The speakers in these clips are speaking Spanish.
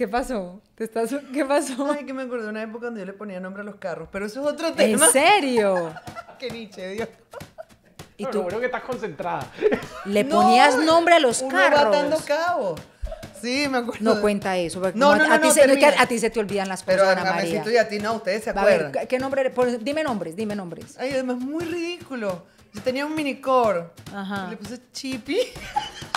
¿Qué pasó? ¿Te estás... ¿Qué pasó? Ay, que me acordé de una época donde yo le ponía nombre a los carros, pero eso es otro tema. ¿En serio? Qué niche, Dios. ¿Y no, que estás concentrada. Le ponías nombre a los uno carros. Va dando cabos. Sí, me acuerdo. No cuenta eso. No, no, no, a, ti se, a, ti se te olvidan las cosas, Pero Ana tú y a ti no, ustedes se acuerdan. ¿qué nombre? dime nombres, dime nombres. Ay, además, muy ridículo. Yo tenía un minicor. Ajá. Le puse Chippy.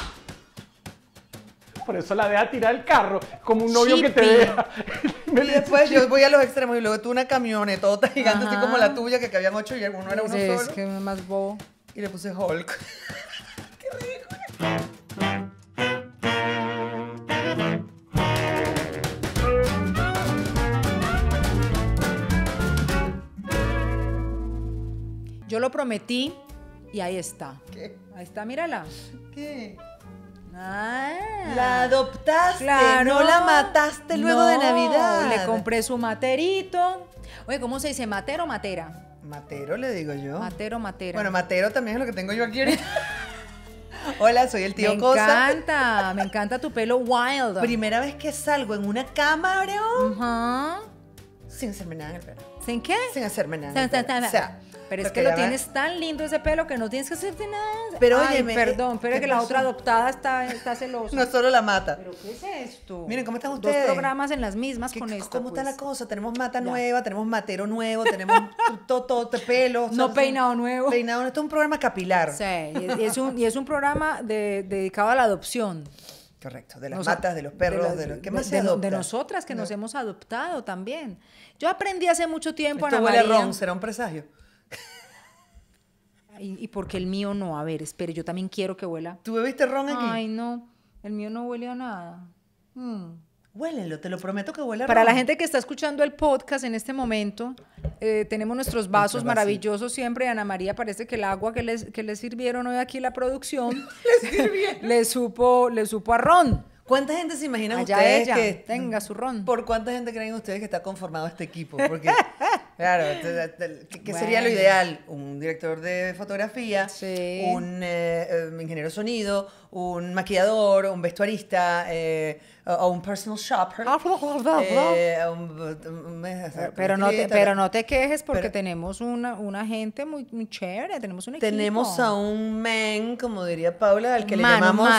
por eso la a tirar el carro, como un novio que te deja. y después yo voy a los extremos y luego tú una camionetota gigante así como la tuya, que cabían ocho y uno era uno solo. Es que más bobo. Y le puse Hulk. ¡Qué rico! Yo lo prometí y ahí está. ¿Qué? Ahí está, mírala. ¿Qué? Ah. la adoptaste, no la mataste luego de Navidad. Le compré su materito. Oye, ¿cómo se dice? ¿Matero o matera? Matero, le digo yo. Matero, matera. Bueno, matero también es lo que tengo yo aquí Hola, soy el tío Cosa. Me encanta, me encanta tu pelo wild. Primera vez que salgo en una cámara. Ajá sin hacerme nada en pelo. ¿Sin qué? Sin hacerme nada. o sea, pero es que lo tienes tan lindo ese pelo que no tienes que hacerte nada. Pero oye, perdón, pero es que la otra adoptada está, está celosa. no solo la mata. ¿Pero qué es esto? Miren, ¿cómo están ustedes? Dos programas en las mismas con esto. ¿Cómo está la pues. cosa? Tenemos mata nueva, tenemos matero nuevo, tenemos todo pelo. No peinado nuevo. Peinado, esto es un programa capilar. Sí, y es, un, y es un programa dedicado a la adopción. Correcto, de las patas matas, de los perros, de, los, que más se De nosotras que nos hemos adoptado también. Yo aprendí hace mucho tiempo Esto huele ron, será un presagio. Y, porque el mío no, a ver, espere, yo también quiero que huela. ¿Tú bebiste ron aquí? Ay, no, el mío no huele a nada. Mm. Huélelo, te lo prometo que huele Para la gente que está escuchando el podcast en este momento, eh, tenemos nuestros vasos maravillosos siempre. Ana María parece que el agua que les, que les sirvieron hoy aquí la producción les, le supo, le supo a ron. ¿Cuánta gente se imagina ustedes que tenga su ron? ¿Por cuánta gente creen ustedes que está conformado este equipo? Porque, claro, ¿qué sería lo ideal? Un director de fotografía, un eh, eh, ingeniero sonido, un maquillador, un vestuarista, eh, o un personal shopper. pero, no te, pero no te quejes porque tenemos una, gente muy, muy, chévere, tenemos un equipo. Tenemos a un man, como diría Paula, al que le llamamos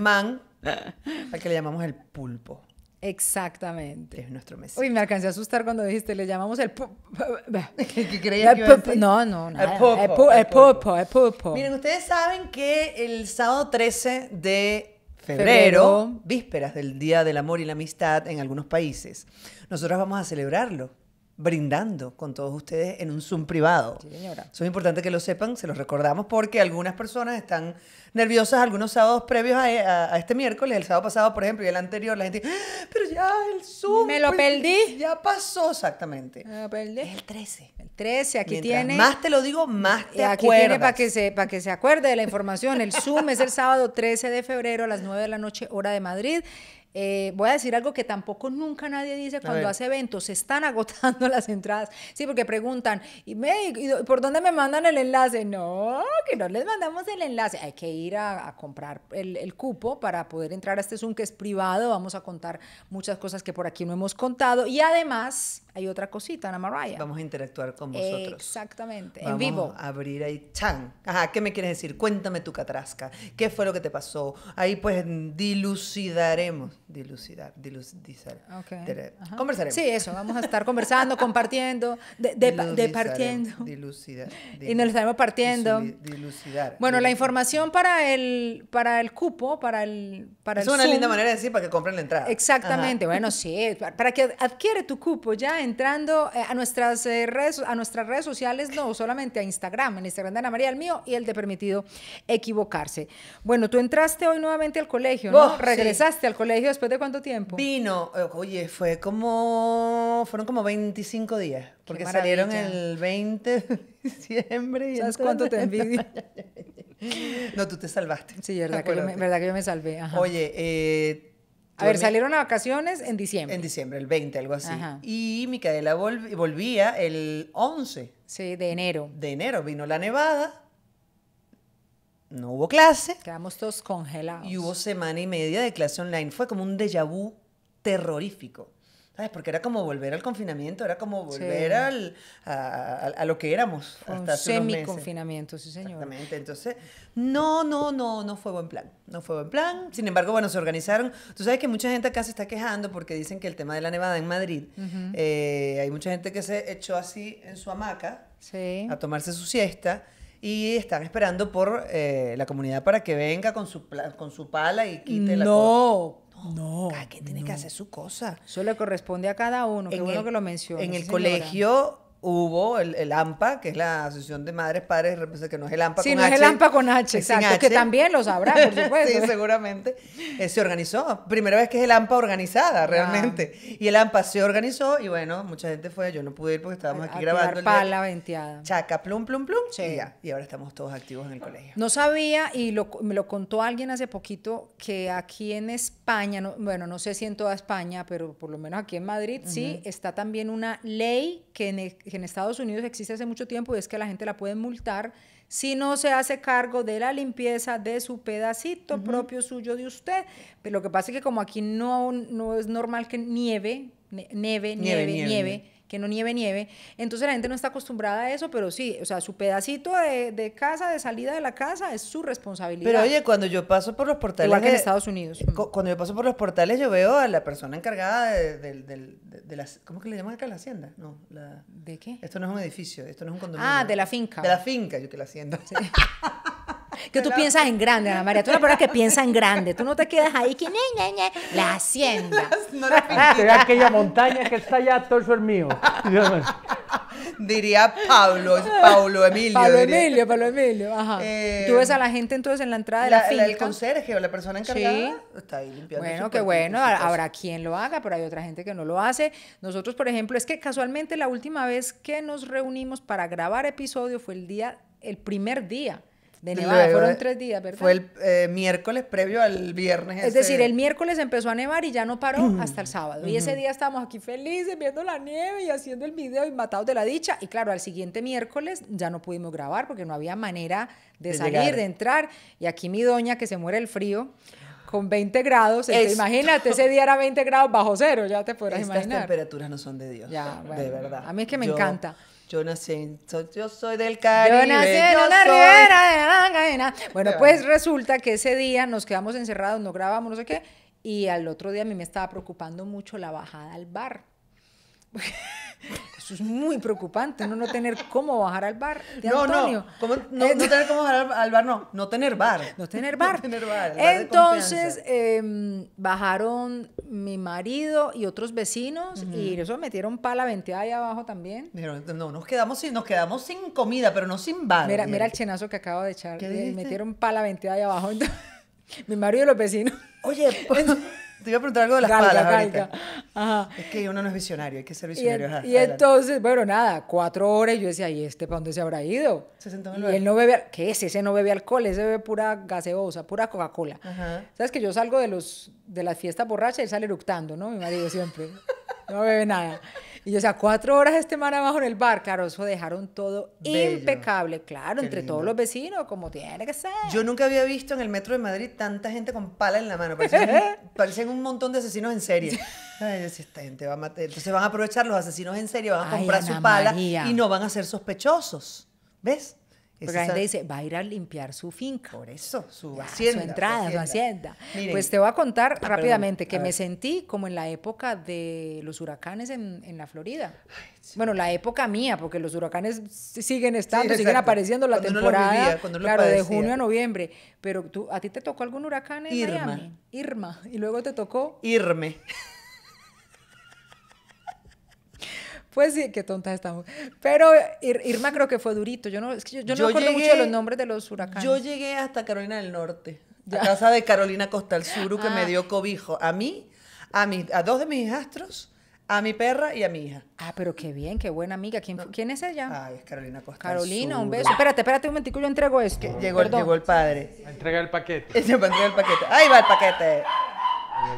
man Al que le llamamos el pulpo. Exactamente. Es nuestro mes. Uy, me alcancé a asustar cuando dijiste, le llamamos el pulpo. ¿Qué creía que No, no, El El pulpo, el pulpo. Miren, ustedes saben que el sábado 13 de febrero, vísperas del Día del Amor y la Amistad en algunos países, nosotros vamos a celebrarlo brindando con todos ustedes en un Zoom privado. Sí, señora. es importante que lo sepan, se los recordamos porque algunas personas están nerviosas algunos sábados previos a, e, este miércoles, el sábado pasado, por ejemplo, y el anterior, la gente, ah, pero ya el Zoom. Me lo pues, perdí. Ya pasó exactamente. Me lo perdí. el 13. El 13, aquí tiene. Más te lo digo, más te aquí acuerdas. tiene para que, se, para que se acuerde de la información. El Zoom es el sábado 13 de febrero a las 9 de la noche, hora de Madrid. Eh, voy a decir algo que tampoco nunca nadie dice cuando hace eventos, se están agotando las entradas. Sí, porque preguntan, ¿y me, por dónde me mandan el enlace? No, que no les mandamos el enlace. Hay que ir a, comprar el, el, cupo para poder entrar a este Zoom que es privado. Vamos a contar muchas cosas que por aquí no hemos contado. Y además hay otra cosita, Ana Mariah. Vamos a interactuar con vosotros. Exactamente, en vivo. A abrir ahí, chan. Ajá, ¿qué me quieres decir? Cuéntame tu catrasca. ¿Qué fue lo que te pasó? Ahí pues dilucidaremos. Dilucidar, dilucidar. ok conversaremos. Sí, eso, vamos a estar conversando, compartiendo, departiendo Dilucidar. y nos estaremos partiendo. Dilucidar. Bueno, la información para el, para el cupo, para el. Para es una linda manera de decir para que compren la entrada. Exactamente, bueno, sí, para que adquiere tu cupo ya en entrando eh, a nuestras eh, redes, a nuestras redes sociales, no solamente a Instagram, en Instagram de Ana María, el mío y el de permitido equivocarse. Bueno, tú entraste hoy nuevamente al colegio, ¿no? Oh, Regresaste al colegio después de cuánto tiempo? Vino, eh, oye, fue como, fueron como 25 días, porque salieron el 20 de diciembre. ¿Sabes cuánto te envidio? no, tú te salvaste. Sí, verdad, que me, verdad que yo me salvé. Oye, eh a ver, salieron a vacaciones en diciembre. En diciembre, el 20, algo así. Y Micaela volvía el 11. Sí, de enero. De enero. Vino la nevada. No hubo clase. Quedamos todos congelados. Y hubo semana y media de clase online. Fue como un déjà vu terrorífico. ¿Sabes? Porque era como volver al confinamiento, era como volver a, lo que éramos. hasta un semi-confinamiento, sí, señor. Exactamente. Entonces, no, no, no, no fue buen plan. No fue buen plan. Sin embargo, bueno, se organizaron. Tú sabes que mucha gente acá se está quejando porque dicen que el tema de la nevada en Madrid, eh, hay mucha gente que se echó así en su hamaca a tomarse su siesta y están esperando por eh, la comunidad para que venga con su, con su pala y quite la. No no. Cada quien tiene que hacer su cosa. Eso le corresponde a cada uno. Qué que lo mencionas. En el colegio hubo el, AMPA, que es la Asociación de Madres, Padres, que no es el AMPA con H. Sí, es el AMPA con H, exacto, que también lo sabrá, por supuesto. sí, seguramente. Eh, se organizó. Primera vez que es el AMPA organizada, realmente. Y el AMPA se organizó y bueno, mucha gente fue. Yo no pude ir porque estábamos aquí grabando. Chaca, plum, plum, plum. Sí. Y, ya. y ahora estamos todos activos en el colegio. No sabía, y me lo contó alguien hace poquito, que aquí en España, bueno, no sé si en toda España, pero por lo menos aquí en Madrid, sí, está también una ley que en el, en Estados Unidos existe hace mucho tiempo y es que la gente la puede multar si no se hace cargo de la limpieza de su pedacito propio suyo de usted. Pero lo que pasa es que como aquí no, no es normal que nieve, nieve, nieve, nieve, que no nieve, nieve. Entonces la gente no está acostumbrada a eso, pero sí, o sea, su pedacito de, casa, de salida de la casa, es su responsabilidad. Pero oye, cuando yo paso por los portales... en Estados Unidos. cuando yo paso por los portales, yo veo a la persona encargada de, de- las... ¿Cómo que le llaman acá? ¿La hacienda? No, la... ¿De qué? Esto no es un edificio, esto no es un condominio. Ah, de la finca. De la finca, yo que la hacienda. que tú piensas en grande, Ana María. Tú eres una que piensa en grande. Tú no te quedas ahí que ñe, la hacienda. No ah, aquella montaña que está allá, todo es mío. diría Pablo, Pablo Emilio. Pablo Emilio, Pablo Emilio, ajá. Eh, tú ves a la gente entonces en la entrada de la, finca. el conserje o la persona encargada está ahí limpiando. Bueno, qué bueno, habrá quien lo haga, pero hay otra gente que no lo hace. Nosotros, por ejemplo, es que casualmente la última vez que nos reunimos para grabar episodio fue el día, el primer día de fueron tres días, ¿verdad? Fue el eh, miércoles previo al viernes. Es decir, el miércoles empezó a nevar y ya no paró mm. hasta el sábado. Y ese día estábamos aquí felices viendo la nieve y haciendo el video y matados de la dicha. Y claro, al siguiente miércoles ya no pudimos grabar porque no había manera de, salir, de entrar. Y aquí mi doña que se muere el frío con 20 grados. imagínate, ese día era 20 grados bajo cero, ya te podrás imaginar. Estas temperaturas no son de Dios, de verdad. A mí es que me encanta. Yo nací en, yo soy del Caribe. Yo nací en una ribera de Bueno, pues resulta que ese día nos quedamos encerrados, no grabamos, no sé qué, y al otro día a mí me estaba preocupando mucho la bajada al bar Eso es muy preocupante, no no tener cómo bajar al bar. De no, Antonio. no, no, tener cómo bajar al bar, no, no tener bar. No tener bar. tener bar, Entonces em, bajaron mi marido y otros vecinos y eso metieron pala venteada ahí abajo también. Pero, no, nos quedamos, sin, nos quedamos sin comida, pero no sin bar. Mira, el chenazo que acabo de echar. metieron pala venteada ahí abajo. mi marido y los vecinos. Oye, pues... Te iba a preguntar algo de las galga, palas Ajá. Es que uno no es visionario, hay que ser visionario. Y, y entonces, bueno, nada, cuatro horas y yo decía, ¿y este para dónde se habrá ido? Se sentó en y él no bebe, ¿qué es? Ese no bebe alcohol, ese bebe pura gaseosa, pura Coca-Cola. Sabes que yo salgo de, los, de las fiestas borrachas y sale eructando, ¿no? Mi marido siempre. no bebe nada. Y yo, o sea, cuatro horas este man abajo en el bar. Claro, eso dejaron todo impecable. Claro, entre todos los vecinos, como tiene que ser. Yo nunca había visto en el metro de Madrid tanta gente con pala en la mano. Parecían, un, montón de asesinos en serie. Ay, esta gente va a matar. Entonces van a aprovechar los asesinos en serie, van a comprar su pala y no van a ser sospechosos. ¿Ves? Porque la gente dice, va a ir a limpiar su finca. Por eso, su hacienda. Su entrada, su hacienda. pues te voy a contar ah, rápidamente que me sentí como en la época de los huracanes en, la Florida. Bueno, la época mía, porque los huracanes siguen estando, siguen apareciendo la temporada, claro, de junio a noviembre. Pero tú, ¿a ti te tocó algún huracán en Irma. Miami? Irma. Y luego te tocó... Irme. Pues sí, qué tontas estamos. Pero Irma creo que fue durito. Yo no, es que yo, mucho los nombres de los huracanes. Yo llegué hasta Carolina del Norte, De casa de Carolina Costa Suru, que me ah. dio cobijo. A mí, a, a dos de mis hijastros, a mi perra y a mi hija. Ah, pero qué bien, qué buena amiga. ¿Quién, ¿quién es ella? Ay, es Carolina Costa. Carolina, un beso. Espérate, espérate un momentico, yo entrego esto. llegó, el padre. Entrega el paquete. entrega el paquete. Ahí va el paquete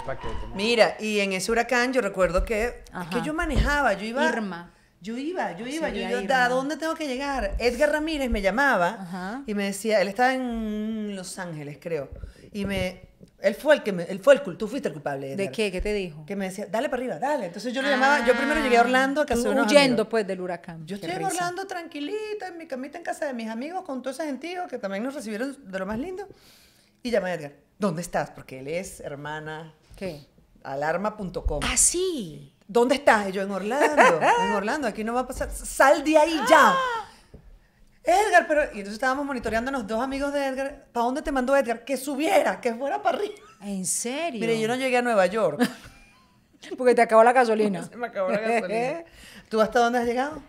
paquete. Mira, y en ese huracán yo recuerdo que, es que yo manejaba, yo iba... Irma. Yo iba, yo iba, yo, iba ¿a dónde tengo que llegar? Edgar Ramírez me llamaba y me decía, él estaba en Los Ángeles, creo, y me él fue el que él fue el tú fuiste el culpable. ¿De qué? ¿Qué te dijo? Que me decía, "Dale para arriba, dale." Entonces yo lo llamaba, yo primero llegué a ah, Orlando a casa huyendo pues del huracán. Yo estoy en Orlando tranquilita en mi camita en casa de mis amigos con todo ese gentío que también nos recibieron de lo más lindo y llamé a Edgar. ¿Dónde estás? Porque él es hermana. ¿Qué? Pues, Alarma.com. Ah, sí. ¿Dónde estás? yo en Orlando. en Orlando, aquí no va a pasar. Sal de ahí ya. Ah. Edgar, pero. Y entonces estábamos monitoreando a los dos amigos de Edgar. ¿Para dónde te mandó Edgar? Que subiera, que fuera para arriba. ¿En serio? Mire, yo no llegué a Nueva York. Porque te acabó la gasolina. me acabó la gasolina. ¿Tú hasta dónde has llegado?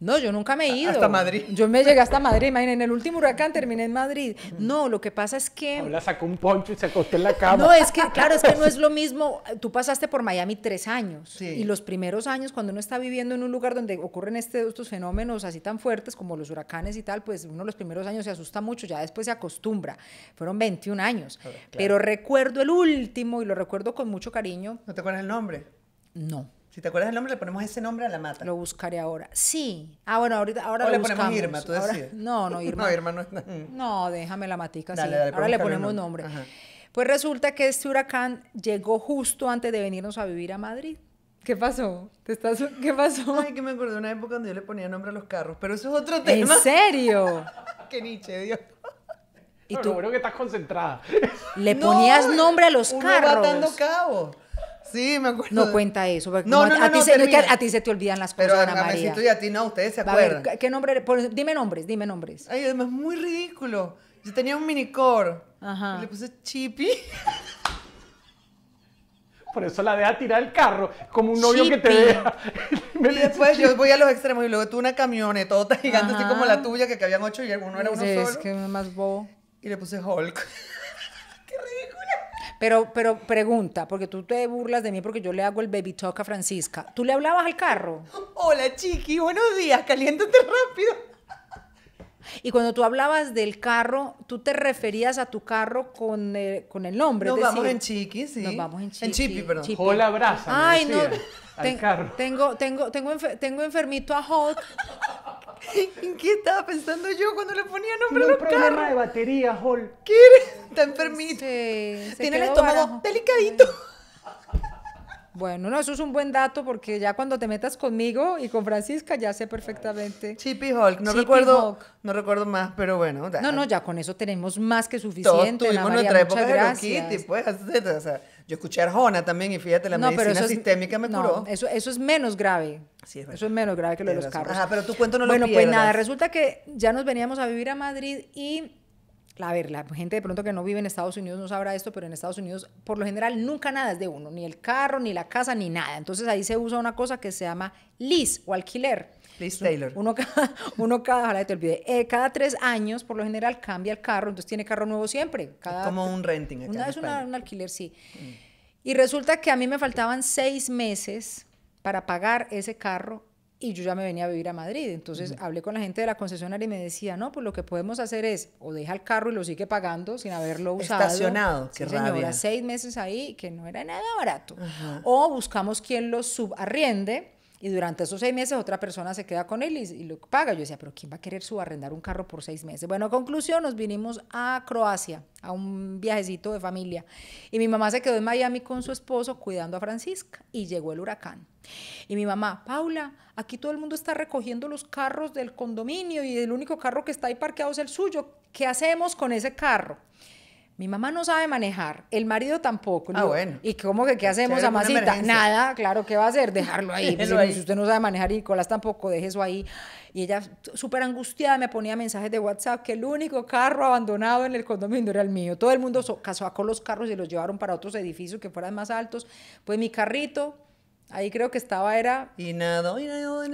No, yo nunca me he ido. Hasta Madrid. Yo me llegué hasta Madrid, imagínense, en el último huracán terminé en Madrid. No, lo que pasa es que... La sacó un poncho y se acostó en la cama. No, es que, claro, es que no es lo mismo. Tú pasaste por Miami tres años. Y los primeros años, cuando uno está viviendo en un lugar donde ocurren este, estos fenómenos así tan fuertes como los huracanes y tal, pues uno los primeros años se asusta mucho, ya después se acostumbra. Fueron 21 años. Pero recuerdo el último y lo recuerdo con mucho cariño. ¿No te acuerdas el nombre? No. Si te acuerdas el nombre, le ponemos ese nombre a la mata. Lo buscaré ahora. Sí. Ah, bueno, ahorita ahora le ponemos Irma, tú decías. no, no, Irma. no, Irma no está. No, déjame la matica, sí. dale, ahora le ponemos nombre. Pues resulta que este huracán llegó justo antes de venirnos a vivir a Madrid. ¿Qué pasó? ¿Qué pasó? Ay, que me acuerdo de una época donde yo le ponía nombre a los carros, pero eso es otro tema. ¿En serio? Qué niche Dios. Y bueno que estás concentrada. Le ponías nombre a los uno carros. Va atando cabos. Sí, me acuerdo. No cuenta eso. No, a, ti se, te olvidan las cosas, Ana María. Pero a ti no, ustedes se acuerdan. Ver, ¿Qué nombre? dime nombres, dime nombres. Ay, además es muy ridículo. Yo tenía un minicor. Ajá. Y le puse Chippy. Por eso la deja tirar el carro, como un novio que te deja. y después yo voy a los extremos y luego tuve una toda gigante, así como la tuya, que habían ocho y uno era uno sí, solo. Es que más bobo. Y le puse Hulk. Pero, pero pregunta, porque tú te burlas de mí porque yo le hago el baby talk a Francisca. ¿Tú le hablabas al carro? Hola, chiqui, buenos días, caliéntate rápido. Y cuando tú hablabas del carro, tú te referías a tu carro con, eh, el nombre. Nos vamos en chiqui, sí. Nos vamos en chiqui. En chiqui, perdón. Hola, brasa. Ay, no. Tengo, tengo, tengo, tengo enfermito a Hulk ¿En qué estaba pensando yo cuando le ponía nombre a los un problema de batería, Hulk. ¿Qué te Está Sí, Tiene el estómago delicadito. Bueno, no, eso es un buen dato porque ya cuando te metas conmigo y con Francisca ya sé perfectamente. Chippy Hulk, no recuerdo, no recuerdo más, pero bueno. No, no, ya con eso tenemos más que suficiente. Todos tuvimos María, nuestra época de Kitty, pues, Yo escuché a Arjona también y fíjate, la no, medicina pero sistémica es, me curó. eso, eso es menos grave. eso es menos grave que lo de los carros. Ajá, pero tu cuento no lo lo Bueno, pues nada, resulta que ya nos veníamos a vivir a Madrid y a ver, la gente de pronto que no vive en Estados Unidos no sabrá esto, pero en Estados Unidos por lo general nunca nada es de uno, ni el carro, ni la casa, ni nada. Entonces ahí se usa una cosa que se llama lease o alquiler. Taylor. Uno cada, uno cada, te eh, cada tres años por lo general cambia el carro, entonces tiene carro nuevo siempre. Cada, como un renting. es un alquiler, sí. Mm. Y resulta que a mí me faltaban seis meses para pagar ese carro y yo ya me venía a vivir a Madrid. Entonces mm. hablé con la gente de la concesionaria y me decía, no, pues lo que podemos hacer es o deja el carro y lo sigue pagando sin haberlo usado. Estacionado, seis meses ahí, que no era nada barato. O buscamos quien lo subarriende y durante esos seis meses otra persona se queda con él y, lo paga. Yo decía, pero ¿quién va a querer subarrendar un carro por seis meses? Bueno, conclusión, nos vinimos a Croacia, a un viajecito de familia. Y mi mamá se quedó en Miami con su esposo cuidando a Francisca y llegó el huracán. Y mi mamá, Paula, aquí todo el mundo está recogiendo los carros del condominio y el único carro que está ahí parqueado es el suyo. ¿Qué hacemos con ese carro? Mi mamá no sabe manejar, el marido tampoco. Ah, bueno. ¿Y cómo que qué hacemos, amasita. Nada, claro, ¿qué va a hacer? Dejarlo ahí. Si usted no sabe manejar y Nicolás tampoco, deje eso ahí. Y ella, súper angustiada, me ponía mensajes de WhatsApp que el único carro abandonado en el condominio era el mío. Todo el mundo casó con los carros y los llevaron para otros edificios que fueran más altos. Pues mi carrito Ahí creo que estaba era... Y nadó y nadó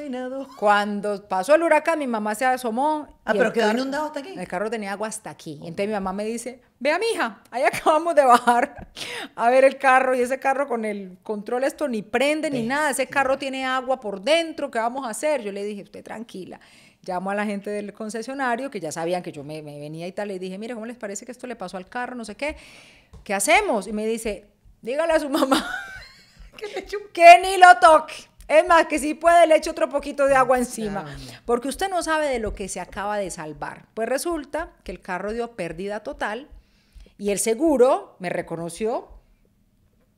y nadó y Cuando pasó el huracán, mi mamá se asomó. Ah, pero quedó inundado hasta aquí. El carro tenía agua hasta aquí. Entonces mi mamá me dice, vea, mija, ahí acabamos de bajar a ver el carro. Y ese carro con el control esto ni prende ni nada. Ese carro tiene agua por dentro, ¿qué vamos a hacer? Yo le dije, usted tranquila llamo a la gente del concesionario, que ya sabían que yo me, venía y tal, y dije, mire, ¿cómo les parece que esto le pasó al carro? No sé qué, ¿qué hacemos? Y me dice, dígale a su mamá que ni lo toque. Es más, que si puede, le eche otro poquito de agua encima. Porque usted no sabe de lo que se acaba de salvar. Pues resulta que el carro dio pérdida total y el seguro me reconoció.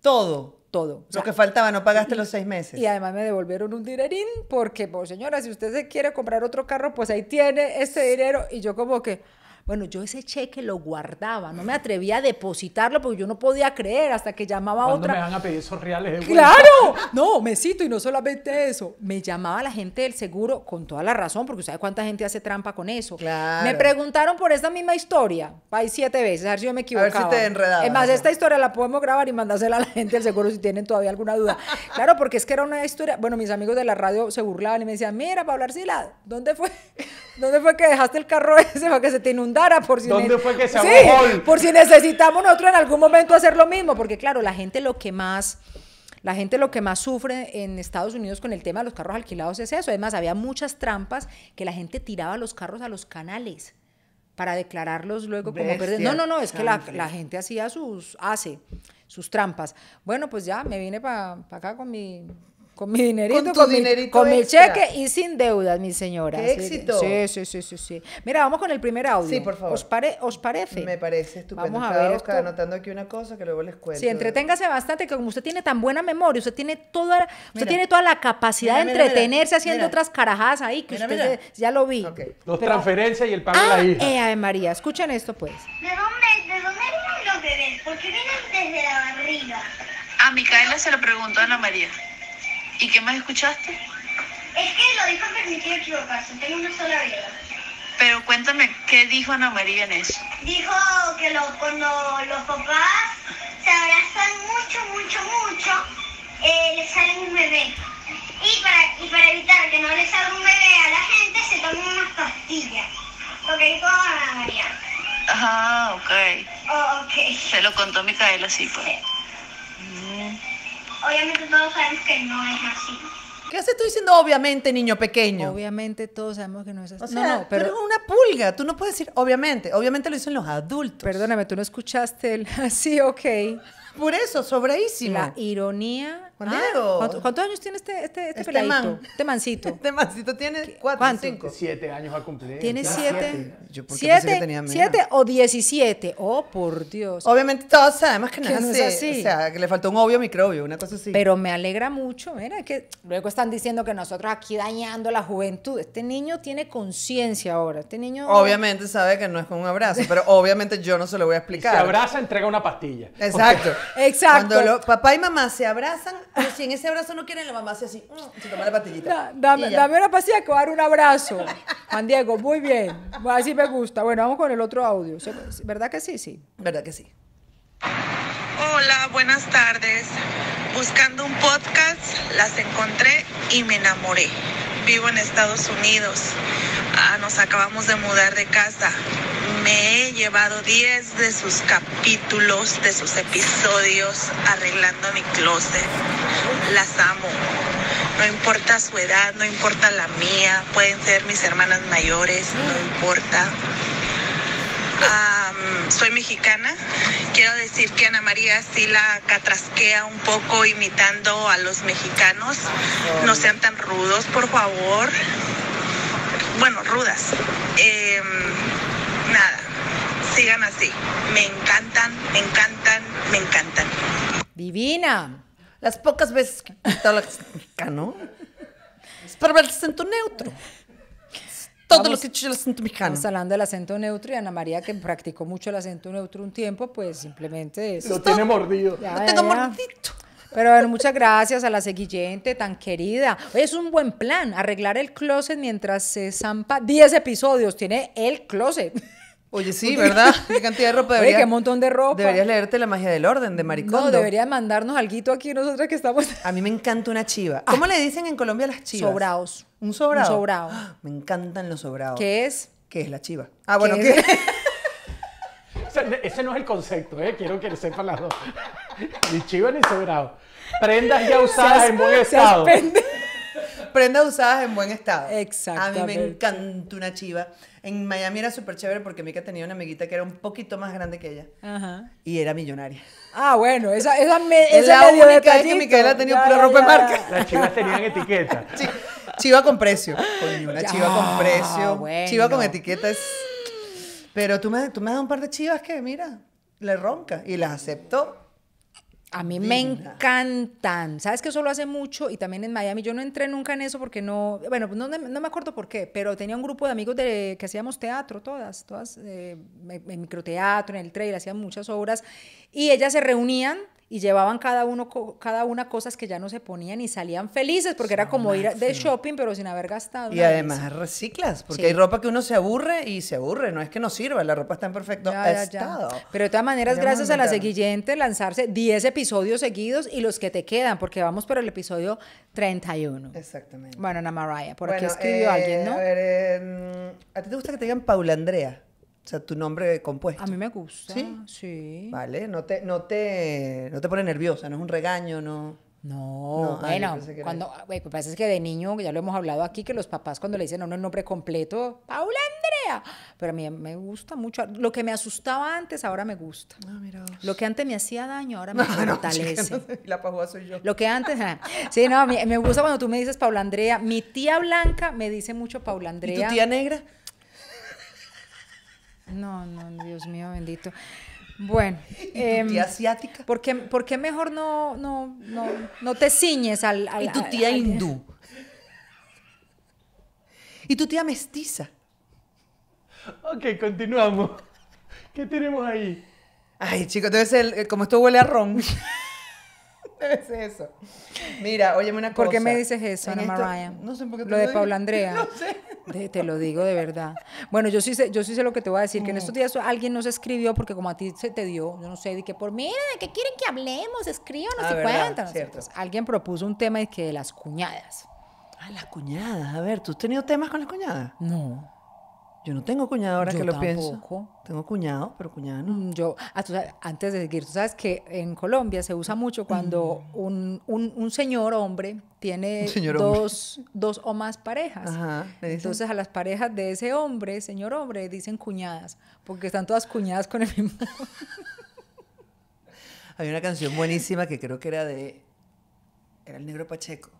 Todo. Todo. lo que faltaba, no pagaste los seis meses. Y además me devolvieron un dinerín porque, pues, señora, si usted se quiere comprar otro carro, pues ahí tiene este dinero. Y yo como que... Bueno, yo ese cheque lo guardaba, no me atrevía a depositarlo porque yo no podía creer hasta que llamaba a otra. me van a pedir esos reales ¡Claro! No, me cito y no solamente eso. Me llamaba la gente del seguro con toda la razón, porque ¿sabe cuánta gente hace trampa con eso? Claro. Me preguntaron por esa misma historia, Hay siete veces, a ver si yo me equivoco. A ver si te enredaba. Es más, esta historia la podemos grabar y mandársela a la gente del seguro si tienen todavía alguna duda. Claro, porque es que era una historia. Bueno, mis amigos de la radio se burlaban y me decían, mira, Pablo Arcila, ¿dónde fue? ¿Dónde fue que dejaste el carro ese para que se te un por si por si necesitamos nosotros en algún momento hacer lo mismo, porque claro, la gente lo que más la gente lo que más sufre en Estados Unidos con el tema de los carros alquilados es eso. Además, había muchas trampas que la gente tiraba los carros a los canales para declararlos luego como No, no, no, es que la, gente hacía sus, hace sus trampas. Bueno, pues ya me vine para acá con mi con mi dinerito, con, mi, cheque y sin deudas, mi señora. ¡Qué éxito! Sí, sí, sí, sí, sí. Mira, vamos con el primer audio. Sí, por favor. ¿Os, os parece? Me parece estupendo. Vamos a ver esto. anotando aquí una cosa que luego les cuento. Sí, entreténgase bastante, que como usted tiene tan buena memoria, usted tiene toda, usted tiene toda la capacidad de entretenerse haciendo otras carajadas ahí, que usted ya lo vi. Okay. Dos transferencias y el pago de la ah, hija. Eh, María, escuchen esto pues. ¿De dónde, de dónde vienen los bebés? qué vienen desde la barriga. A Micaela se lo preguntó Ana María. ¿Y qué más escuchaste? Es que lo dijo permitido equivocarse, tengo una sola vida. Pero cuéntame, ¿qué dijo Ana María en eso? Dijo que cuando los papás se abrazan mucho, mucho, mucho, eh, le sale un bebé. Y para, y para evitar que no le salga un bebé a la gente, se toman unas pastillas. Lo que dijo Ana María. Ah, ok. Se lo contó Micaela, sí, pues obviamente todos sabemos que no es así. ¿Qué haces tú diciendo obviamente, niño pequeño? Obviamente todos sabemos que no es así. no, no, pero es una pulga. Tú no puedes decir obviamente. Obviamente lo dicen los adultos. Perdóname, tú no escuchaste el así, ok. Por eso, sobreísima. La ironía Ah, ¿Cuántos años tiene este, este, este, este, este mancito. este mancito tiene cuatro, Siete años a cumplir. Tiene siete. Yo siete, que tenía menos. Siete o diecisiete. Oh, por Dios. Obviamente todos sabemos que así. O sea, que le faltó un obvio microbio, una cosa así. Pero me alegra mucho, mira, que luego están diciendo que nosotros aquí dañando la juventud. Este niño tiene conciencia ahora. Este niño... Obviamente sabe que no es con un abrazo, pero obviamente yo no se lo voy a explicar. Si se abraza, entrega una pastilla. Exacto. Exacto. papá y mamá se abrazan, si en ese abrazo no quieren, la mamá hace así, mm, se toma la pastillita. dame, dame, una pastilla que dar un abrazo. Juan Diego, muy bien. Así me gusta. Bueno, vamos con el otro audio. ¿Verdad que sí? Sí. ¿Verdad que sí? Hola, buenas tardes. Buscando un podcast, las encontré y me enamoré. Vivo en Estados Unidos. Ah, nos acabamos de mudar de casa me he llevado 10 de sus capítulos, de sus episodios, arreglando mi closet. Las amo. No importa su edad, no importa la mía, pueden ser mis hermanas mayores, no importa. soy mexicana. Quiero decir que Ana María sí la catrasquea un poco imitando a los mexicanos. No sean tan rudos, por favor. Bueno, rudas. Em, Sigan así. Me encantan, me encantan, me encantan. Divina. Las pocas veces que ¿no? Espero ver el acento neutro. Todo los lo que he el acento mexicano. Estamos hablando del acento neutro y Ana María, que practicó mucho el acento neutro un tiempo, pues simplemente es. Lo tiene mordido. lo tengo mordido. Pero ver, muchas gracias a la siguiente, tan querida. es un buen plan arreglar el closet mientras se zampa 10 episodios. Tiene el closet. Oye, sí, ¿verdad? Qué cantidad de ropa debería. qué montón de ropa. Deberías leerte La magia del orden de maricón. No, deberías mandarnos algo aquí nosotras que estamos. A mí me encanta una chiva. Ah. ¿Cómo le dicen en Colombia las chivas? Sobraos. ¿Un sobrado? sobrado. Ah, me encantan los sobrados. ¿Qué es? ¿Qué es la chiva? Ah, bueno, ¿qué? ese no es el concepto, ¿eh? quiero que sepan las dos. Ni chiva ni sobrado. Prendas ya usadas en buen estado prendas usadas en buen estado. Exacto. A mí me encanta una chiva. En Miami era súper chévere porque Mika tenía una amiguita que era un poquito más grande que ella. Ajá. Y era millonaria. Ah, bueno, esa, esa, es esa la única vez que Micaela tenía pura ropa de marca. Las chivas tenían etiqueta. chiva con precio. Coño, una chiva con precio. Chiva con etiqueta es... Pero tú me, tú me das un par de chivas que, mira, le ronca. Y las acepto a mí me encantan. Sabes que eso lo hace mucho y también en Miami. Yo no entré nunca en eso porque no, bueno, no, me acuerdo por qué, pero tenía un grupo de amigos de, que hacíamos teatro, todas, todas, eh, en microteatro, en el trail, hacían muchas obras y ellas se reunían y llevaban cada, uno, cada una cosas que ya no se ponían y salían felices porque era como ir de shopping pero sin haber gastado. Y además reciclas, porque hay ropa que uno se aburre y se aburre, no es que no sirva, la ropa está en perfecto estado. Pero de todas maneras, gracias a la siguiente, lanzarse 10 episodios seguidos y los que te quedan, porque vamos por el episodio 31. Exactamente. Bueno, Ana Mariah, por aquí escribió alguien, eh, ¿no? A em, ¿a ti te gusta que te digan Paula Andrea? O sea, tu nombre compuesto. A mí me gusta. Sí. Sí. Vale, no te, no te, no te pone nerviosa, no es un regaño, no. No, bueno, cuando, que ah, pues, que de niño, ya lo hemos hablado aquí, que los papás cuando le dicen no, uno el nombre completo, Paula Andrea, pero a mí me gusta mucho, lo que me asustaba antes, ahora me gusta. No, ah, mira lo que antes me hacía daño, ahora me fortalece. ¿Y la pajúa soy yo. Lo que antes, ah, sí, no, me, me gusta cuando tú me dices Paula Andrea, mi tía Blanca me dice mucho Paula Andrea. ¿Y tu tía negra? No, no, Dios mío, bendito. Bueno. tía em, asiática? ¿Por qué, mejor no, no, no, no, te ciñes al, ¿Y tu tía hindú? ¿Y tu tía mestiza? Ok, continuamos. ¿Qué tenemos ahí? Ay, chicos, eh, como esto huele a ron. debe ser eso. Mira, óyeme una cosa. ¿Por qué me dices eso, Ana María? No sé por qué Lo de Paula Andrea. No sé te lo digo de verdad. Bueno, yo sí sé, yo sí sé lo que te voy a decir, que en mm. estos días alguien nos escribió porque como a ti se te dio, yo no sé, de que por mira, ¿de qué quieren que hablemos? Escríbanos ah, y cuéntanos. Pues, alguien propuso un tema de que de las cuñadas. Ah, las cuñadas, a ver, ¿tú has tenido temas con las cuñadas? No. Yo no tengo cuñado ahora que lo tampoco. pienso. Tengo cuñado, pero cuñado no. Mm, yo, ah, antes de seguir, tú sabes que en Colombia se usa mucho cuando mm. un, señor hombre tiene dos, o más parejas. Entonces a las parejas de ese hombre, señor hombre, dicen cuñadas, porque están todas cuñadas con el mismo. Hay una canción buenísima que creo que era de... Era el negro Pacheco.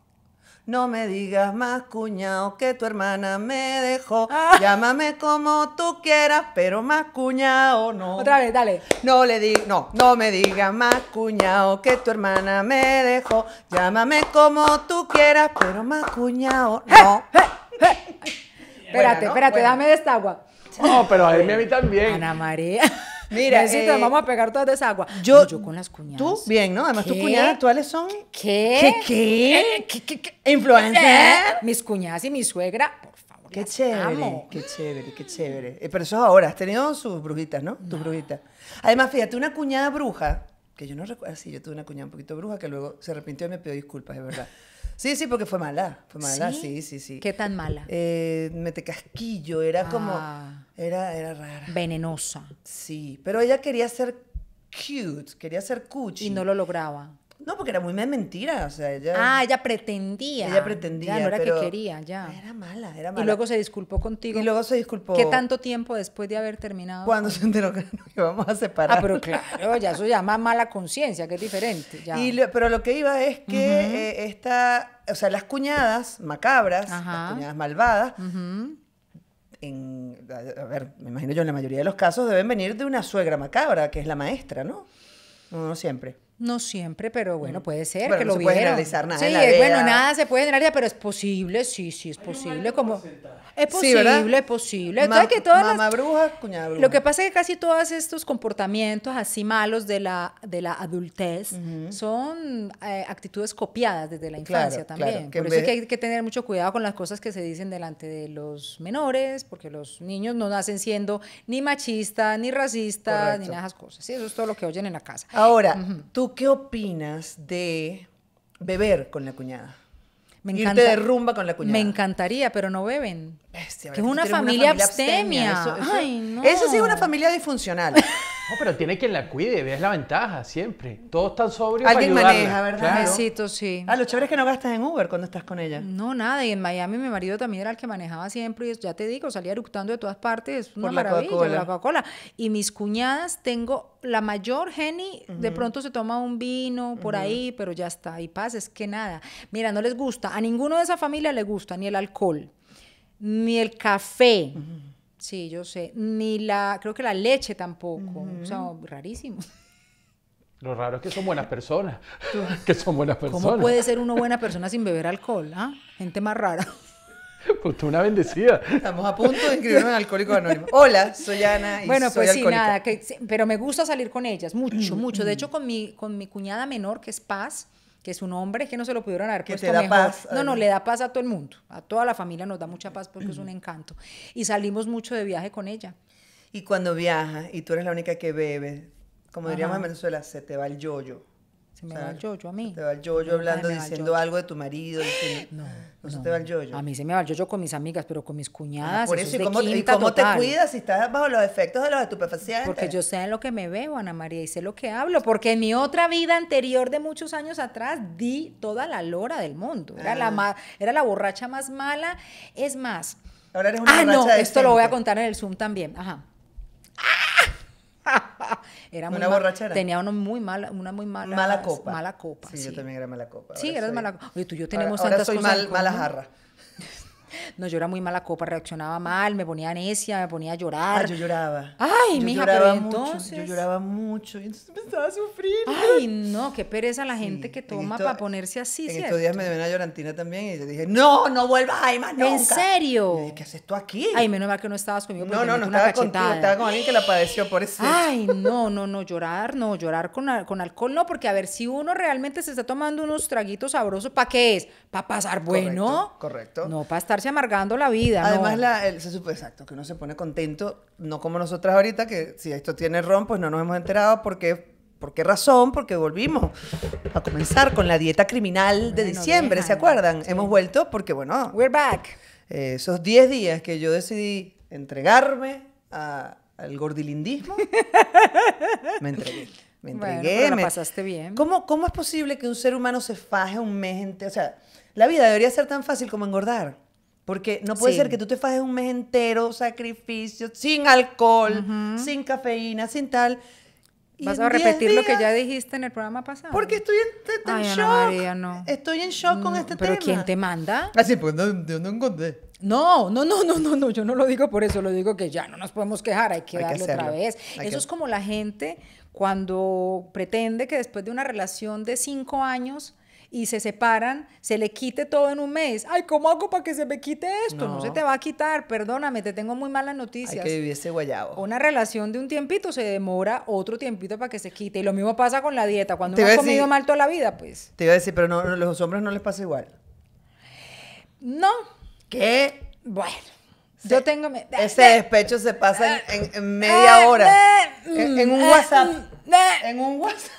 No me digas más, cuñado, que tu hermana me dejó. Ah. Llámame como tú quieras, pero más cuñado no. Otra vez, dale. No le di, no, no me digas más, cuñado, que tu hermana me dejó. Llámame como tú quieras, pero más cuñado eh, eh, eh. no. espérate, espérate, dame dame esta agua. No, pero a a mí también. Ana María. Mira, eh, vamos a pegar todas esas esa agua. Yo, yo con las cuñadas. Tú, bien, ¿no? Además, tus cuñadas actuales son. ¿Qué? ¿Qué? ¿Qué? Eh, ¿Qué? influencer Mis cuñadas y mi suegra, por favor. Qué chévere. Qué chévere, qué chévere. Eh, pero eso es ahora. Has tenido sus brujitas, ¿no? Tus brujitas. Además, fíjate, una cuñada bruja, que yo no recuerdo. Ah, sí, yo tuve una cuñada un poquito bruja que luego se arrepintió y me pidió disculpas, de verdad. Sí, sí, porque fue mala. Fue mala, sí, sí, sí. ¿Qué tan mala? Eh, mete casquillo, era como. Ah. Era, era rara. Venenosa. Sí, pero ella quería ser cute, quería ser cuchi. Y no lo lograba. No, porque era muy mentira. O sea, ella, ah, ella pretendía. Ella pretendía. Ya, no era que quería, ya. Era mala, era mala. Y luego se disculpó contigo. Y luego se disculpó. ¿Qué tanto tiempo después de haber terminado? Cuando se enteró que nos íbamos a separar. Ah, pero claro, ya eso se llama mala conciencia, que es diferente. Ya. Y pero lo que iba es que eh, esta, o sea, las cuñadas macabras, las cuñadas malvadas, En, a ver, me imagino yo en la mayoría de los casos deben venir de una suegra macabra, que es la maestra, ¿no? No, no siempre. No siempre, pero bueno, mm. puede ser que no lo se Puede generalizar nada. Sí, bueno, nada se puede generalizar, pero es posible, sí, sí, es posible. Como, es posible, es posible. que mamá bruja, bruja. Lo que pasa es que casi todos estos comportamientos así malos de la, de la adultez son eh, actitudes copiadas desde la infancia también. Por eso que hay que tener mucho cuidado con las cosas que se dicen delante de los menores, porque los niños no nacen siendo ni machistas, ni racistas, ni nada esas cosas. Sí, eso es todo lo que oyen en la casa. Ahora, tú qué opinas de beber con la cuñada? Me encanta, Irte con la cuñada. Me encantaría, pero no beben. es una familia, abstemia. eso, sí es una familia disfuncional. No, pero tiene quien la cuide, ves la ventaja siempre. Todos están sobrios. Alguien maneja, ¿verdad? Necesito, sí. Ah, lo chévere es que no gastas en Uber cuando estás con ella. No, nada. Y en Miami mi marido también era el que manejaba siempre. Y ya te digo, salía eructando de todas partes. Es una Por maravilla, la Coca-Cola. y mis cuñadas, tengo la mayor, Jenny, de pronto se toma un vino por ahí, pero ya está. Y paz, es que nada. Mira, no les gusta. A ninguno de esa familia le gusta ni el alcohol, ni el café. Sí, yo sé. Ni la, creo que la leche tampoco. O sea, rarísimo. Lo raro es que son buenas personas. que son buenas personas. ¿Cómo puede ser una buena persona sin beber alcohol? ¿ah? Gente más rara. Pues tú una bendecida. Estamos a punto de inscribirnos en Alcohólicos anónimo Hola, soy Ana y Bueno, pues nada, pero me gusta salir con ellas, mucho, mucho. De hecho, con mi, con mi cuñada menor, que es Paz, que es un hombre que no se lo pudieron haber que te da Paz, no, no, le da paz a todo el mundo, a toda la familia nos da mucha paz porque es un encanto. Y salimos mucho de viaje con ella. Y cuando viaja y tú eres la única que bebe, como diríamos en Venezuela, se te va el yoyo. Se me va el yoyo a mí. Te va el yoyo hablando, diciendo algo de tu marido. no, no, se te va el yoyo. A mí se me va el yoyo con mis amigas, pero con mis cuñadas. por eso, ¿y, cómo, te cuidas si estás bajo los efectos de los estupefacientes? Porque yo sé en lo que me veo, Ana María, y sé lo que hablo. Porque en mi otra vida anterior de muchos años atrás di toda la lora del mundo. Era, la, ah. era la borracha más mala. Es más. Ahora eres una ah, no, esto lo voy a contar en el Zoom también. Ajá. ¡Ah! era muy una borrachera. Tenía una muy mala, una muy mala, mala copa. Mala copa. Sí, yo también era mala copa. sí, eras mala copa. Oye, tú y yo tenemos ahora, ahora tantas soy cosas. mala jarra. No, yo era muy mala copa, reaccionaba mal, me ponía necia, me ponía a llorar. ay, ah, yo lloraba. Ay, yo hija lloraba pero mucho, entonces... Yo lloraba mucho, y entonces me estaba sufriendo Ay, no, qué pereza la gente que toma para ponerse así, En estos días me dio una llorantina también y le dije, no, no vuelvas ahí más nunca. ¿En serio? ¿qué haces tú aquí? Ay, menos mal que no estabas conmigo No, no, no estaba no. contigo, estaba con alguien que la padeció, por eso. Ay, no, no, no, llorar, no, llorar con, con alcohol no, porque a ver, si uno realmente se está tomando unos traguitos sabrosos, ¿para qué es? ¿Para pasar bueno? Correcto, correcto. No, para estar amargando la vida. Además, se supo exacto, que uno se pone contento, no como nosotras ahorita, que si esto tiene ron, pues no nos hemos enterado porque ¿Por qué razón? Porque volvimos a comenzar con la dieta criminal de diciembre, ¿se acuerdan? Hemos vuelto porque, bueno. We're back. Eh, esos 10 días que yo decidí entregarme al gordilindismo, me entregué. Me entregué. me... pasaste bien. ¿Cómo, ¿Cómo es posible que un ser humano se faje un mes entero? O sea, la vida debería ser tan fácil como engordar. Porque no puede ser que tú te fajes un mes entero, sacrificio, sin alcohol, sin cafeína, sin tal. Vas a repetir lo que ya dijiste en el programa pasado. Porque estoy en, shock. Estoy en shock con mm, este tema. ¿Pero quién te manda? Ah, pues no, yo no encontré. No, no, no, no, no, yo no lo digo por eso, lo digo que ya no nos podemos quejar, hay que hay otra vez. eso es como la gente cuando pretende que después de una relación de cinco años y se separan, se le quite todo en un mes. Ay, ¿cómo hago para que se me quite esto? No, se te va a quitar, perdóname, te tengo muy malas noticias. Hay que vivir ese Una relación de un tiempito se demora otro tiempito para que se quite. Y lo mismo pasa con la dieta. Cuando te uno ha comido mal toda la vida, pues. Te iba a decir, pero no, los hombres no les pasa igual. No. Que Bueno. Yo tengo... Mi... Ese despecho se pasa en, media hora. En, en, un WhatsApp. En un WhatsApp.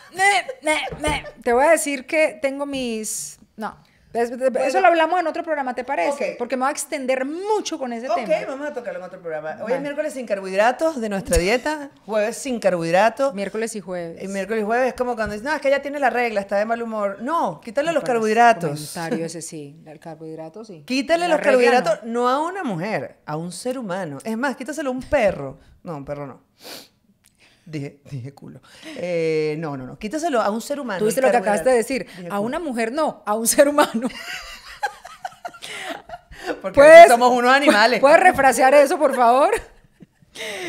Te voy a decir que tengo mis... No, eso lo hablamos en otro programa, ¿te parece? Porque me voy a extender mucho con ese tema. Ok, vamos a tocarlo en otro programa. Hoy es miércoles sin carbohidratos de nuestra dieta, jueves sin carbohidratos. Miércoles y jueves. Eh, miércoles y jueves es como cuando dicen, no, es que ya tiene la regla, está de mal humor. No, quítale los carbohidratos. Comentario ese sí, el carbohidrato sí. Quítale los carbohidratos, no. no a una mujer, a un ser humano. Es más, quítaselo a un perro. No, un perro no. Dije, dije culo. Eh, no, no, no. Quítaselo a un ser humano. Tú dices lo que acabaste de decir. a una mujer no, a un ser humano. Porque somos unos animales. ¿Puedes refrasear eso, por favor?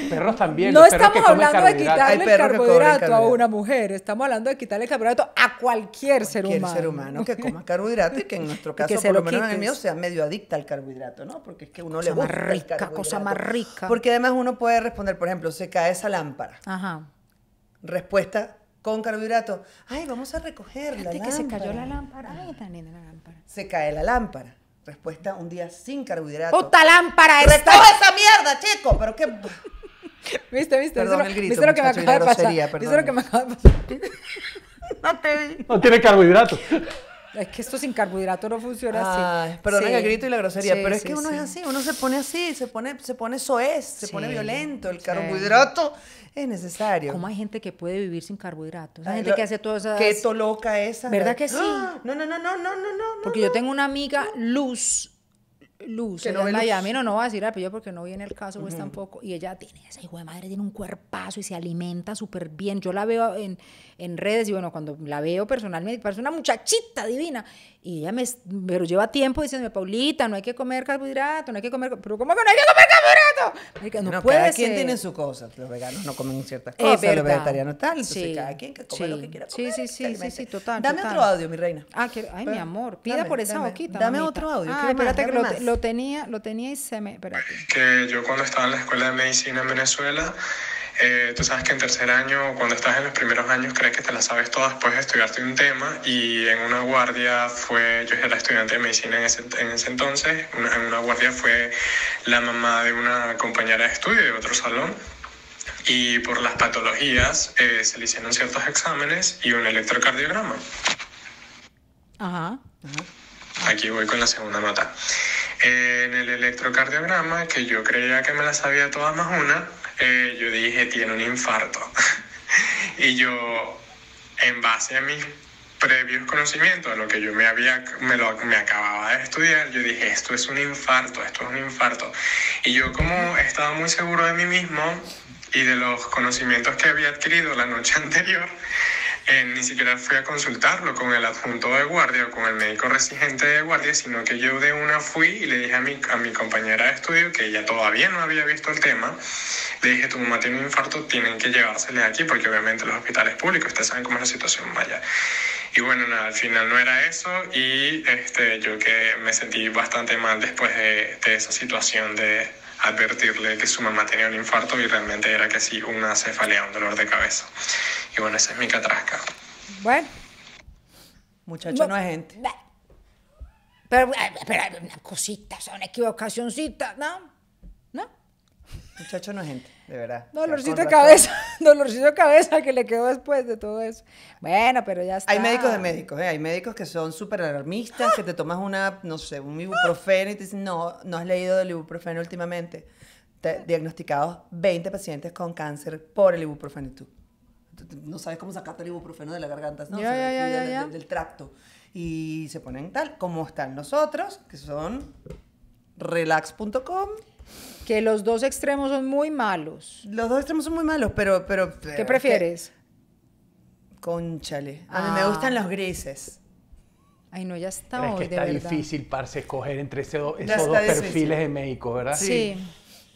Perros también. No estamos hablando de quitarle el carbohidrato a una mujer, estamos hablando de quitarle el carbohidrato a cualquier, ser humano. ser humano que coma carbohidrato y que en nuestro caso, por lo, menos en el mío, sea medio adicta al carbohidrato, ¿no? Porque es que uno le gusta. Más rica, cosa más rica. Porque además uno puede responder, por ejemplo, se cae esa lámpara. Ajá. Respuesta con carbohidrato. Ay, vamos a recogerla. Fíjate se cayó la lámpara. Ay, la lámpara. Se cae la lámpara. Respuesta, un día sin carbohidratos. ¡Puta lámpara! toda esa mierda, chico! Pero qué... ¿Viste, viste? Perdón, el lo que me acaba de pasar? lo que me acaba de pasar? No te vi. No tiene carbohidratos. Es que esto sin carbohidrato no funciona así. Perdón el grito y la grosería, pero es que uno es así, uno se pone así, se pone, se pone soez, se pone violento. El carbohidrato es necesario. ¿Cómo hay gente que puede vivir sin carbohidratos? Hay gente que hace todas esas. qué loca esa. ¿Verdad que sí? No, ¡Ah! no, no, no, no, no, no. Porque yo tengo una amiga, Luz, Luz, que no no, no va a decir apellido ah, porque no viene el caso, pues tampoco. Y ella tiene esa hijo de madre, tiene un cuerpazo y se alimenta súper bien. Yo la veo en, en, redes y bueno, cuando la veo personalmente, parece una muchachita divina. Y ella me, pero lleva tiempo diciéndome, Paulita, no hay que comer carbohidrato, no hay que comer. Pero ¿cómo que no hay que comer carbohidrato? no, no, puede cada quien tiene su cosa. Los veganos no comen ciertas cosas, los vegetarianos tal. sí. cada quien come sí. lo que quiera comer. Sí, sí, sí, sí, sí, total. Dame otro audio, mi reina. Ah, ay, mi amor, pida por esa boquita. Dame otro audio. Ah, espérate que lo lo tenía, lo tenía y se me... Que yo cuando estaba en la escuela de medicina en Venezuela, eh, tú sabes que en tercer año, cuando estás en los primeros años, crees que te la sabes todas, puedes estudiarte un tema y en una guardia fue, yo era estudiante de medicina en ese, en ese entonces, en una guardia fue la mamá de una compañera de estudio de otro salón y por las patologías eh, se le hicieron ciertos exámenes y un electrocardiograma. Ajá. Ajá. Aquí voy con la segunda nota en el electrocardiograma, que yo creía que me la sabía todas más una, eh, yo dije, tiene un infarto. y yo, en base a mis previos conocimientos, a lo que yo me, había, me, lo, me acababa de estudiar, yo dije, esto es un infarto, esto es un infarto. Y yo como estaba muy seguro de mí mismo y de los conocimientos que había adquirido la noche anterior, eh, ni siquiera fui a consultarlo con el adjunto de guardia o con el médico residente de guardia, sino que yo de una fui y le dije a mi, a mi compañera de estudio, que ella todavía no había visto el tema, le dije, tu mamá tiene un infarto, tienen que llevársele aquí, porque obviamente los hospitales públicos, ustedes saben cómo es la situación vaya. Y bueno, al final no era eso y este, yo que me sentí bastante mal después de, de esa situación de, advertirle que su mamá tenía un infarto y realmente era que sí, una cefalea, un dolor de cabeza. Y bueno, esa es mi catrasca. Bueno. Muchacho no, es gente. Pero, eh, pero, una cosita, o sea, una equivocacioncita, ¿no? ¿No? Muchacho no es gente. De verdad. Dolorcito de cabeza, dolorcito de cabeza que le quedó después de todo eso. Bueno, pero ya está. Hay médicos de médicos, eh, Hay médicos que son súper alarmistas, que te tomas una, no sé, un ibuprofeno y te dicen, no, no has leído del ibuprofeno últimamente. Te, diagnosticados 20 pacientes con cáncer por el ibuprofeno tú. No sabes cómo sacarte el ibuprofeno de la garganta, ¿no? del, del tracto. Y se ponen tal, como están nosotros, que son relax.com. Que los dos extremos son muy malos. Los dos extremos son muy malos, pero... pero, eh, ¿Qué prefieres? Cónchale. Conchale. A mí me ah. gustan los grises. Ay, no, ya está es que está difícil, parce, escoger entre esos dos perfiles de médico, ¿verdad? Sí.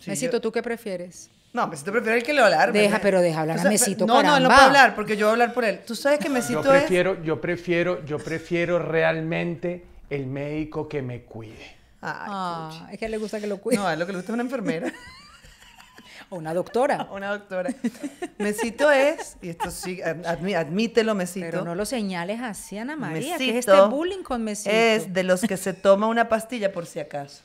sí. ¿tú qué prefieres? No, Mesito prefiere el que lo hablar. Deja, pero deja hablar No, no, no puedo hablar porque yo voy a hablar por él. Tú sabes que Mesito yo prefiero, es... Yo prefiero, yo prefiero realmente el médico que me cuide. Ah, es que le gusta que lo cuide. No, a lo que le gusta es una enfermera. o una doctora. una doctora. Mesito es, y esto sí, admítelo, Mesito. Pero no lo señales así, Ana María, que es este bullying con Mesito. Es de los que se toma una pastilla por si acaso.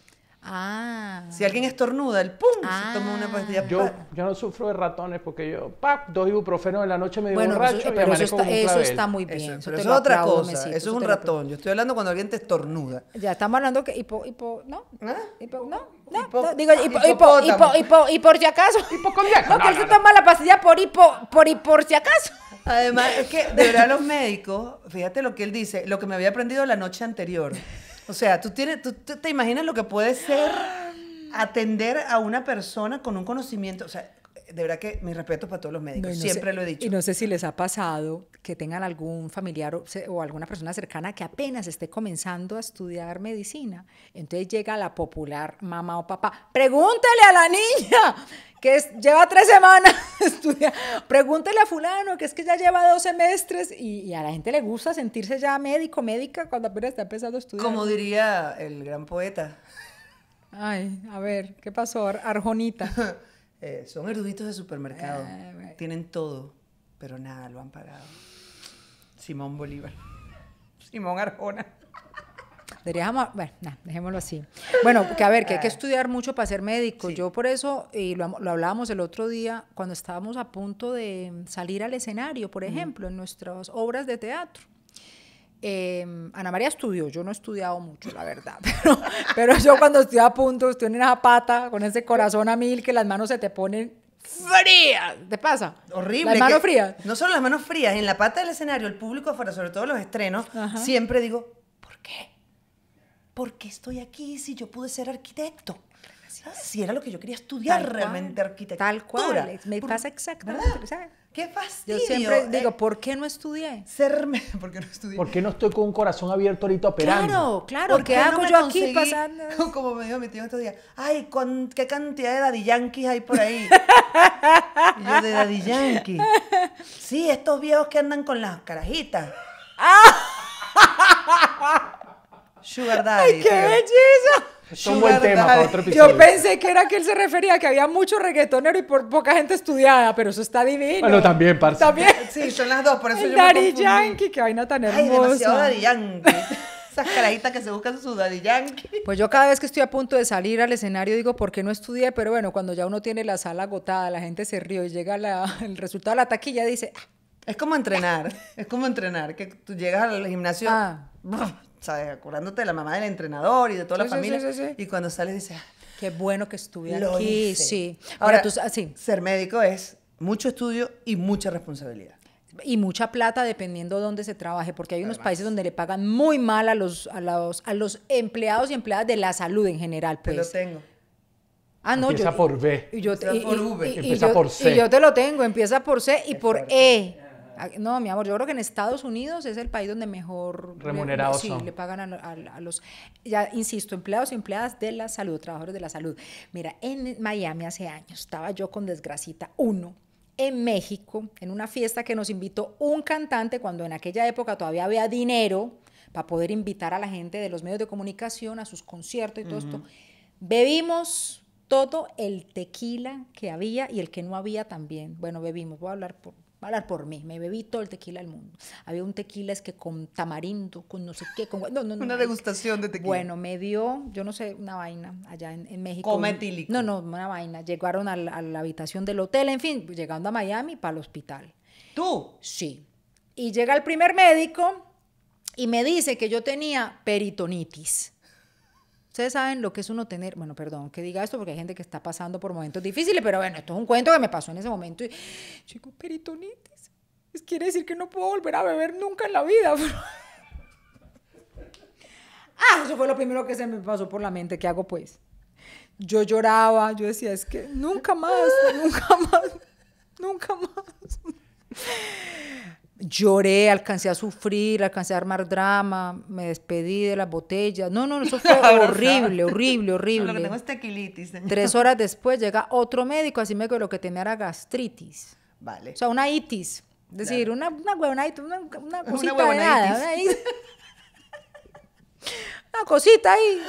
Ah. Si alguien estornuda, el pum, se toma una pastilla. Yo, yo, no sufro de ratones porque yo, pap, dos ibuprofenos en la noche me dio bueno, borracho eso, eso, está, eso está muy bien. Eso, es otra cosa. eso es un ratón. Yo estoy hablando cuando alguien te estornuda. Ya estamos hablando que hipo, hipo, ¿no? ¿Ah? Hipo, no. No, digo, hipo, hipo, hipo, hipo, y por si acaso. Hipocondriaco. No, no, que él se toma la pastilla por hipo, por y por si acaso. Además, es que de verdad los médicos, fíjate lo que él dice, lo que me había aprendido la noche anterior. O sea, tú, tienes, tú te imaginas lo que puede ser ah. atender a una persona con un conocimiento. O sea, de verdad que mi respeto para todos los médicos, siempre lo he dicho. Y no sé si les ha pasado que tengan algún familiar o, alguna persona cercana que apenas esté comenzando a estudiar medicina. Entonces llega la popular mamá o papá, pregúntele a la niña que lleva tres semanas estudiando, pregúntele a fulano que es que ya lleva dos semestres y, y, a la gente le gusta sentirse ya médico, médica cuando apenas está empezando a estudiar. Como diría el gran poeta. Ay, a ver, ¿qué pasó, Arjonita? Eh, son eruditos de supermercado. Ah, Tienen todo, pero nada lo han pagado. Simón Bolívar. Simón Arjona. Deberíamos, bueno, dejémoslo así. Bueno, que a ver, que hay que ah. estudiar mucho para ser médico. Yo por eso, y lo, lo, hablábamos el otro día, cuando estábamos a punto de salir al escenario, por ejemplo, en nuestras obras de teatro. Em, Ana María estudió, yo no he estudiado mucho, la verdad, pero, yo cuando estoy a punto, estoy en una pata, con ese corazón a mil, que las manos se te ponen frías. ¿Te pasa? Horrible. Las manos frías. No solo las manos frías, en la pata del escenario, el público afuera, sobre todo los estrenos, siempre digo, ¿por qué? ¿Por qué estoy aquí si yo pude ser arquitecto? Si era lo que yo quería estudiar realmente, arquitectura. Tal cual, me pasa exactamente. ¡Qué fastidio! Yo siempre eh. digo, ¿por qué no estudié? Serme, ¿por qué no estudié? ¿Por qué no estoy con un corazón abierto ahorita operando? Claro, claro. ¿Por qué, hago yo aquí Como me dijo mi tío estos días, ¡ay, con, qué cantidad de daddy yankees hay por ahí! y yo, de daddy Yankee. Sí, estos viejos que andan con las carajitas. ¡Ah! Sugar daddy. ¡Ay, qué belleza! Son buen tema para otro episodio. Yo pensé que era que él se refería que había mucho reggaetonero y poca gente estudiada, pero eso está divino. Bueno, también, parce. También. Sí, son las dos, por eso el yo Daddy Yankee, qué vaina tan hermosa. Ay, demasiado Daddy Yankee. Esas carajitas que se buscan su Daddy Yankee. Pues yo cada vez que estoy a punto de salir al escenario digo, ¿por qué no estudié? Pero bueno, cuando ya uno tiene la sala agotada, la gente se ríe y llega el resultado de la taquilla dice... Ah". es como entrenar, es como entrenar, que tú llegas al gimnasio, ah. ¿sabes? Acordándote de la mamá del entrenador y de toda la familia. y cuando sales dice ah, qué bueno que estuve aquí. Sí. Ahora, tú, así. ser médico es mucho estudio y mucha responsabilidad y mucha plata dependiendo de dónde se trabaje, porque hay unos países donde le pagan muy mal a los, a los, a los empleados y empleadas de la salud en general. Pues. lo tengo. Ah, no, empieza por B. Y yo, empieza por V. C. yo te lo tengo, empieza por C y por E. Ah, no, mi amor, yo creo que en Estados Unidos es el país donde mejor remunerados le pagan a, los, ya insisto, empleados y empleadas de la salud, trabajadores de la salud. Mira, en Miami hace años estaba yo con Desgracita Uno, en México, en una fiesta que nos invitó un cantante cuando en aquella época todavía había dinero para poder invitar a la gente de los medios de comunicación a sus conciertos y todo esto. Bebimos todo el tequila que había y el que no había también. Bueno, bebimos, voy a hablar por, Va a hablar por mí. Me bebí todo el tequila del mundo. Había un tequila es que con tamarindo, con no sé qué, con... No, no, una degustación de tequila. Bueno, me dio, yo no sé, una vaina allá en, en México. No, no, una vaina. Llegaron a la habitación del hotel, en fin, llegando a Miami para el hospital. ¿Tú? Sí. Y llega el primer médico y me dice que yo tenía peritonitis. Ustedes saben lo que es uno tener, bueno, perdón que diga esto porque hay gente que está pasando por momentos difíciles, pero bueno, esto es un cuento que me pasó en ese momento y chico, peritonitis. Quiere decir que no puedo volver a beber nunca en la vida. ah, eso fue lo primero que se me pasó por la mente. ¿Qué hago pues? Yo lloraba, yo decía, es que nunca más, nunca más, nunca más lloré, alcancé a sufrir, alcancé a armar drama, me despedí de las botellas. No, no, eso fue horrible, horrible, horrible. lo que tengo es tequilitis. Tres horas después llega otro médico, así me que lo que tenía era gastritis. Vale. O sea, una itis. Es decir, una, una, una, cosita Una, cosita ahí.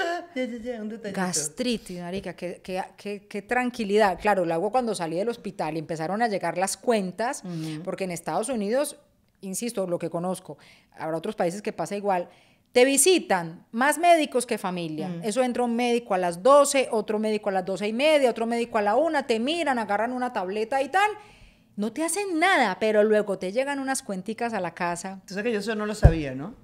gastritis, marica, qué, tranquilidad. Claro, hago cuando salí del hospital y empezaron a llegar las cuentas, porque en Estados Unidos insisto, lo que conozco, habrá otros países que pasa igual, te visitan más médicos que familia. Mm. Eso entra un médico a las 12, otro médico a las 12 y media, otro médico a la una, te miran, agarran una tableta y tal. No te hacen nada, pero luego te llegan unas cuenticas a la casa. Tú sabes que yo eso no lo sabía, ¿no?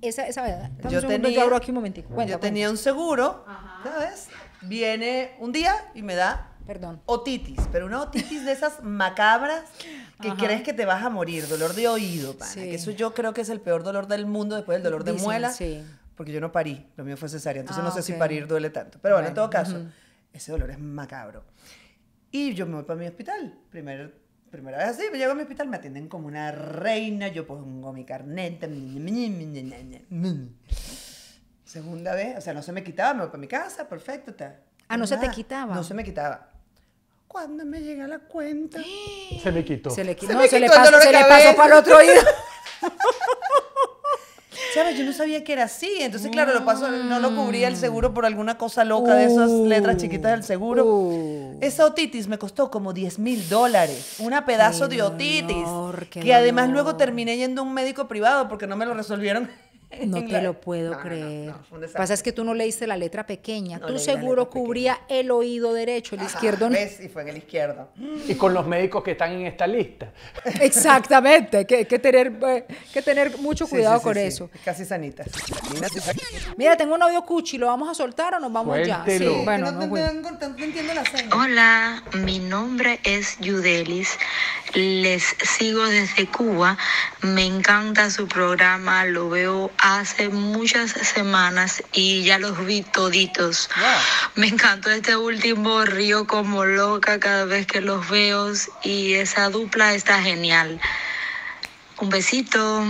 Esa, esa verdad. Yo, tenía, un seguro, ¿sabes? Viene un día y me da perdón. Otitis, pero una otitis de esas macabras que crees que te vas a morir, dolor de oído, pana. Que eso yo creo que es el peor dolor del mundo después del dolor de muela. Sí. Porque yo no parí, lo mío fue cesárea, entonces no ah, sé si parir duele tanto. Pero bueno, en todo caso, ese dolor es macabro. Y yo me voy para mi hospital, primera vez así, me llego a mi hospital, me atienden como una reina, yo pongo mi carneta. Segunda vez, o sea, no se me quitaba, me voy para mi casa, perfecto, está. Ah, no se te quitaba. No se me quitaba cuando me llega la cuenta. Se le quitó. Se le, no, se le pasó para el otro oído. ¿Sabes? Yo no sabía que era así. Entonces, claro, lo paso, no lo cubría el seguro por alguna cosa loca de esas uh, letras chiquitas del seguro. Uh. Esa otitis me costó como 10 mil dólares. Una pedazo de otitis. que además luego terminé yendo a un médico privado porque no me lo resolvieron No te lo puedo creer. lo Pasa es que tú no leíste la letra pequeña. tú seguro cubría el oído derecho, el izquierdo no. Y fue en el izquierdo. Y con los médicos que están en esta lista. Exactamente, que, que tener, eh, que tener mucho cuidado con eso. Casi sanitas. Mira, tengo un audio cuchi, ¿lo vamos a soltar o nos vamos ya? Sí, bueno, no, entiendo la señal. Hola, mi nombre es Yudelis. Les sigo desde Cuba. Me encanta su programa, lo veo hace muchas semanas y ya los vi toditos. Me encantó este último, río como loca cada vez que los veo y esa dupla está genial. Un besito.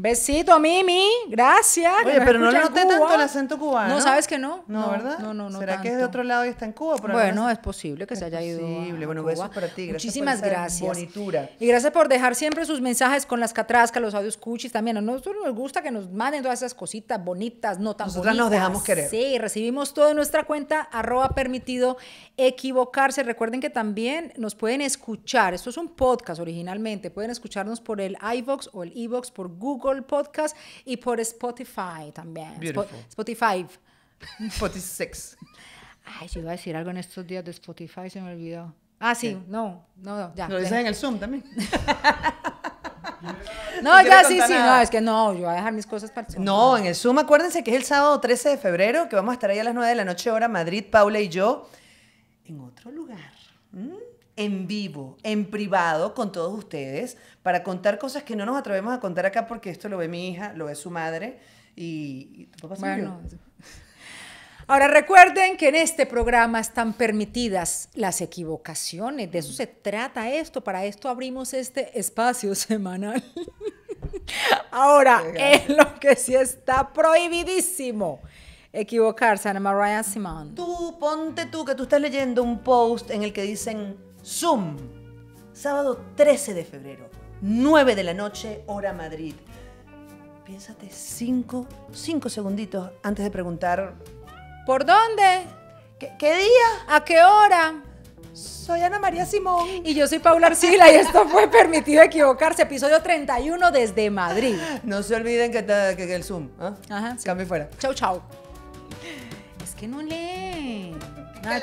Besito, Mimi. Gracias. Oye, pero no le noté tanto el acento cubano. No, sabes que no. No, ¿verdad? No, no, no. ¿Será que es de otro lado y está en Cuba? bueno, es posible que se haya ido. Posible. bueno, besos para ti. Gracias Muchísimas gracias. Bonitura. Y gracias por dejar siempre sus mensajes con las catrascas, los audios cuchis también. A nosotros nos gusta que nos manden todas esas cositas bonitas, no tan Nosotras nos dejamos querer. Sí, recibimos todo en nuestra cuenta, arroba permitido equivocarse. Recuerden que también nos pueden escuchar. Esto es un podcast originalmente. Pueden escucharnos por el iVox o el iVox, por Google Podcast y por Spotify también. Spotify. Spotify. Ay, yo iba a decir algo en estos días de Spotify, se me olvidó. Ah, sí, no, no, no, ya. Lo dices en el Zoom también. no, ya sí, sí, no, es que no, yo voy a dejar mis cosas para el Zoom. No, en el Zoom, acuérdense que es el sábado 13 de febrero, que vamos a estar ahí a las 9 de la noche, hora Madrid, Paula y yo, en otro lugar. Mm en vivo, en privado con todos ustedes, para contar cosas que no nos atrevemos a contar acá porque esto lo ve mi hija, lo ve su madre y... ¿Tu papá bueno. Ahora recuerden que en este programa están permitidas las equivocaciones, de eso se trata esto, para esto abrimos este espacio semanal. Ahora, es lo que sí está prohibidísimo equivocarse, Ana María Simón. Tú, ponte tú que tú estás leyendo un post en el que dicen Zoom, sábado 13 de febrero, 9 de la noche, hora Madrid. Piénsate cinco, cinco segunditos antes de preguntar, ¿por dónde? ¿Qué, día? ¿A qué hora? Soy Ana María Simón. Y yo soy Paula Arcila y esto fue Permitido Equivocarse, episodio 31 desde Madrid. No se olviden que, el Zoom. ¿ah? Ajá. Cambio fuera. Chau, chau. Es que no leen. Hay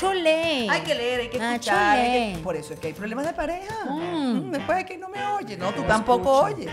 que leer. Hay que leer, escuchar. Por eso es que hay problemas de pareja. Mm. Mm, después es que no me oye. No, tú tampoco oyes.